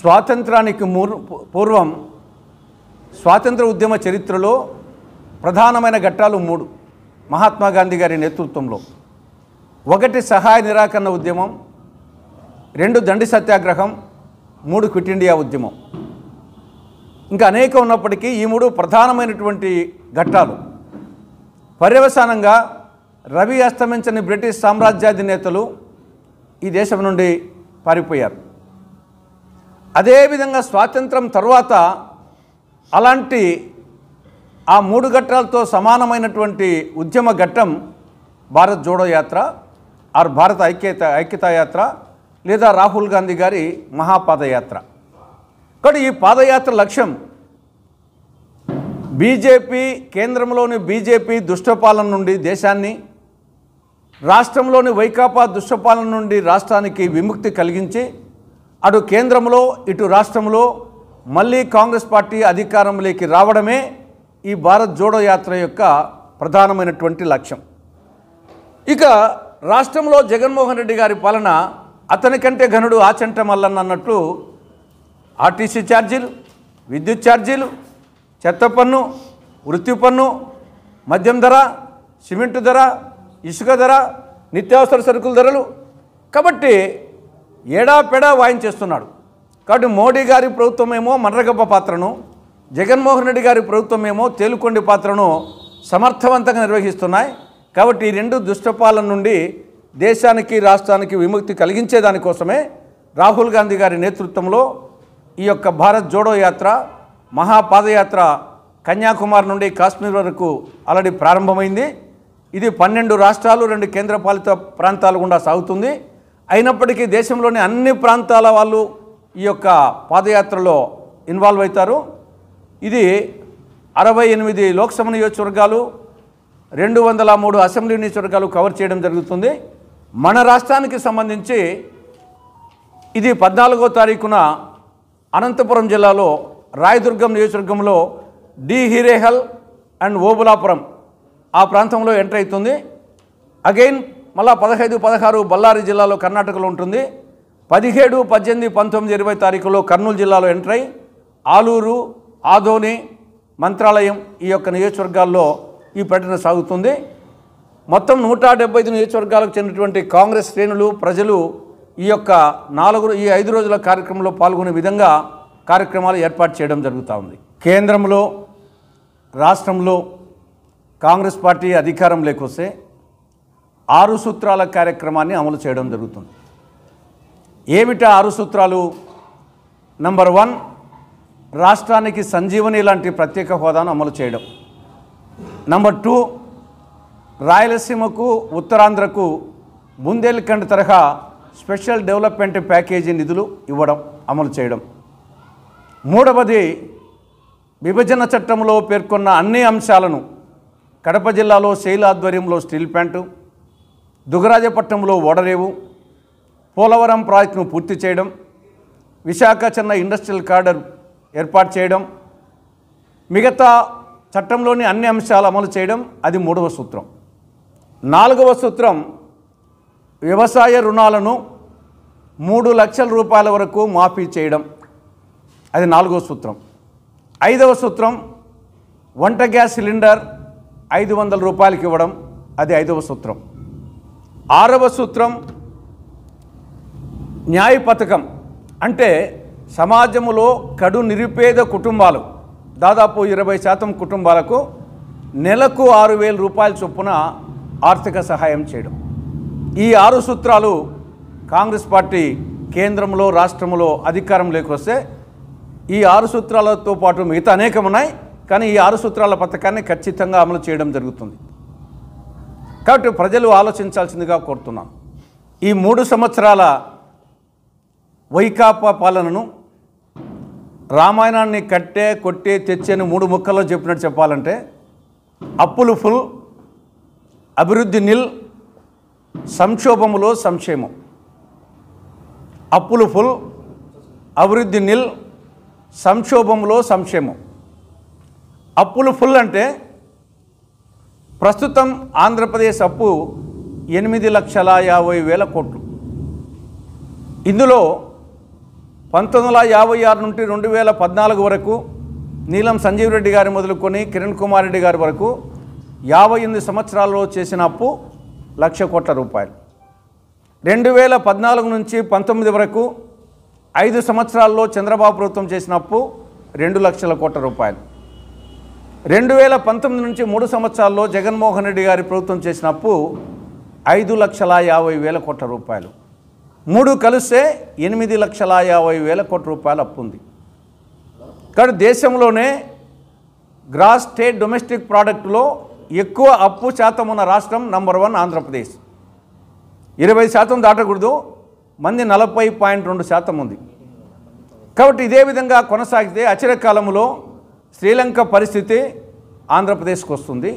స్వాతంత్రానికి పూర్వం స్వాతంత్ర ఉద్యమ చరిత్రలో ప్రధానమైన ఘట్టాలు మూడు మహాత్మా గాంధీ గారి నేతృత్వంలో ఒకటి సహాయ నిరాకరణ ఉద్యమం రెండు దండి సత్యాగ్రహం మూడు క్విట్ ఇండియా ఉద్యమం ఇంకా అనేక ఉన్నప్పటికీ ఈ మూడు ప్రధానమైనటువంటి ఘట్టాలు పర్యవసానంగా రవి అస్తమించని బ్రిటిష్ సామ్రాజ్యాధినేతలు ఈ దేశం నుండి పారిపోయారు అదేవిధంగా స్వాతంత్రం తర్వాత అలాంటి ఆ మూడు ఘట్టాలతో సమానమైనటువంటి ఉద్యమ ఘట్టం భారత్ జోడో యాత్ర ఆర్ భారత ఐక్యత ఐక్యతా యాత్ర లేదా రాహుల్ గాంధీ గారి మహాపాదయాత్ర కాబట్టి ఈ పాదయాత్ర లక్ష్యం బీజేపీ కేంద్రంలోని బీజేపీ దుష్టపాలన నుండి దేశాన్ని రాష్ట్రంలోని వైకాపా దుష్టపాలన నుండి రాష్ట్రానికి విముక్తి కలిగించి అటు కేంద్రంలో ఇటు రాష్ట్రంలో మళ్ళీ కాంగ్రెస్ పార్టీ అధికారంలోకి రావడమే ఈ భారత్ జోడో యాత్ర యొక్క ప్రధానమైనటువంటి లక్ష్యం ఇక రాష్ట్రంలో జగన్మోహన్ రెడ్డి గారి పాలన అతనికంటే ఘనుడు ఆచంట మల్లన్న అన్నట్లు ఆర్టీసీ ఛార్జీలు విద్యుత్ ఛార్జీలు చెత్త పన్ను వృత్తి పన్ను మద్యం ధర సిమెంటు ధర ఇసుక ధర నిత్యావసర సరుకుల ధరలు కాబట్టి ఏడాపెడా వాయించేస్తున్నాడు కాబట్టి మోడీ గారి ప్రభుత్వం ఏమో మన్రగప్ప పాత్రను జగన్మోహన్ రెడ్డి గారి ప్రభుత్వం ఏమో తేలుకొండి పాత్రను సమర్థవంతంగా నిర్వహిస్తున్నాయి కాబట్టి ఈ రెండు దుష్టపాలన నుండి దేశానికి రాష్ట్రానికి విముక్తి కలిగించే దానికోసమే రాహుల్ గాంధీ గారి నేతృత్వంలో ఈ యొక్క భారత్ జోడో యాత్ర మహాపాదయాత్ర కన్యాకుమారి నుండి కాశ్మీర్ వరకు అలడి ప్రారంభమైంది ఇది పన్నెండు రాష్ట్రాలు రెండు కేంద్రపాలిత ప్రాంతాలు గుండా సాగుతుంది అయినప్పటికీ దేశంలోని అన్ని ప్రాంతాల వాళ్ళు ఈ యొక్క పాదయాత్రలో ఇన్వాల్వ్ అవుతారు ఇది అరవై ఎనిమిది లోక్సభ నియోజకవర్గాలు రెండు వందల మూడు అసెంబ్లీ నియోజకవర్గాలు కవర్ చేయడం జరుగుతుంది మన రాష్ట్రానికి సంబంధించి ఇది పద్నాలుగో తారీఖున అనంతపురం జిల్లాలో రాయదుర్గం నియోజకవర్గంలో డి హిరేహల్ అండ్ ఓబులాపురం ఆ ప్రాంతంలో ఎంటర్ అవుతుంది అగైన్ మళ్ళా పదహైదు పదహారు బళ్ళారి జిల్లాలో కర్ణాటకలో ఉంటుంది పదిహేడు పద్దెనిమిది పంతొమ్మిది ఇరవై తారీఖులో కర్నూలు జిల్లాలో ఎంటర్ అయి ఆలూరు ఆదోని మంత్రాలయం ఈ యొక్క నియోజకవర్గాల్లో ఈ పర్యటన సాగుతుంది మొత్తం నూట డెబ్బై ఐదు నియోజకవర్గాలకు చెందినటువంటి కాంగ్రెస్ శ్రేణులు ప్రజలు ఈ యొక్క నాలుగు ఈ ఐదు రోజుల కార్యక్రమంలో పాల్గొనే విధంగా కార్యక్రమాలు ఏర్పాటు చేయడం జరుగుతూ ఉంది కేంద్రంలో రాష్ట్రంలో కాంగ్రెస్ పార్టీ అధికారం లేకొస్తే ఆరు సూత్రాల కార్యక్రమాన్ని అమలు చేయడం జరుగుతుంది ఏమిటా ఆరు సూత్రాలు నంబర్ వన్ రాష్ట్రానికి సంజీవని లాంటి ప్రత్యేక హోదాను అమలు చేయడం నంబర్ టూ రాయలసీమకు ఉత్తరాంధ్రకు బుందేల్ఖండ్ తరహా స్పెషల్ డెవలప్మెంట్ ప్యాకేజీ నిధులు ఇవ్వడం అమలు చేయడం మూడవది విభజన చట్టంలో పేర్కొన్న అన్ని అంశాలను కడప జిల్లాలో శైలాధ్వర్యంలో స్టీల్ ప్యాంటు దుగరాజపట్నంలో ఓడరేవు పోలవరం ప్రాజెక్టును పూర్తి చేయడం విశాఖ చెన్న ఇండస్ట్రియల్ కార్డర్ ఏర్పాటు చేయడం మిగతా చట్టంలోని అన్ని అంశాలు అమలు చేయడం అది మూడవ సూత్రం నాలుగవ సూత్రం వ్యవసాయ రుణాలను మూడు లక్షల రూపాయల వరకు మాఫీ చేయడం అది నాలుగవ సూత్రం ఐదవ సూత్రం వంట గ్యాస్ సిలిండర్ ఐదు వందల రూపాయలకి ఇవ్వడం అది ఐదవ సూత్రం ఆరవ సూత్రం న్యాయ పథకం అంటే సమాజంలో కడు నిరుపేద కుటుంబాలు దాదాపు ఇరవై శాతం కుటుంబాలకు నెలకు ఆరు వేల రూపాయల చొప్పున ఆర్థిక సహాయం చేయడం ఈ ఆరు సూత్రాలు కాంగ్రెస్ పార్టీ కేంద్రంలో రాష్ట్రంలో అధికారంలోకి వస్తే ఈ ఆరు సూత్రాలతో పాటు మిగతా అనేకం ఉన్నాయి కానీ ఈ ఆరు సూత్రాల పథకాన్ని ఖచ్చితంగా అమలు చేయడం జరుగుతుంది కాబట్టి ప్రజలు ఆలోచించాల్సిందిగా కోరుతున్నాను ఈ మూడు సంవత్సరాల వైకాపా పాలనను రామాయణాన్ని కట్టే కొట్టి తెచ్చేని మూడు ముక్కల్లో చెప్పినట్టు చెప్పాలంటే అప్పులు ఫుల్ అభివృద్ధి నిల్ సంక్షోభములో సంక్షేమం అప్పులు ఫుల్ అభివృద్ధి నిల్ సంక్షోభంలో సంక్షేమం అప్పులు ఫుల్ అంటే ప్రస్తుతం ఆంధ్రప్రదేశ్ అప్పు ఎనిమిది లక్షల యాభై వేల కోట్లు ఇందులో పంతొమ్మిది వందల యాభై ఆరు నుండి రెండు వేల పద్నాలుగు వరకు నీలం సంజీవ్ రెడ్డి గారు మొదలుకొని కిరణ్ కుమార్ రెడ్డి గారి వరకు యాభై ఎనిమిది సంవత్సరాల్లో చేసిన అప్పు లక్ష కోట్ల రూపాయలు రెండు వేల పద్నాలుగు నుంచి పంతొమ్మిది వరకు ఐదు సంవత్సరాల్లో చంద్రబాబు ప్రభుత్వం చేసిన అప్పు రెండు లక్షల కోట్ల రూపాయలు రెండు వేల పంతొమ్మిది నుంచి మూడు సంవత్సరాల్లో జగన్మోహన్ రెడ్డి గారి ప్రభుత్వం చేసిన అప్పు ఐదు లక్షల యాభై వేల కోట్ల రూపాయలు మూడు కలిస్తే ఎనిమిది లక్షల యాభై వేల కోట్ల రూపాయలు అప్పు ఉంది కానీ దేశంలోనే గ్రాస్ స్టేట్ డొమెస్టిక్ ప్రోడక్ట్లో ఎక్కువ అప్పు శాతం ఉన్న రాష్ట్రం నంబర్ వన్ ఆంధ్రప్రదేశ్ ఇరవై శాతం దాటకూడదు మంది నలభై పాయింట్ రెండు శాతం ఉంది కాబట్టి ఇదే విధంగా కొనసాగితే అచిరకాలంలో శ్రీలంక పరిస్థితి ఆంధ్రప్రదేశ్కి వస్తుంది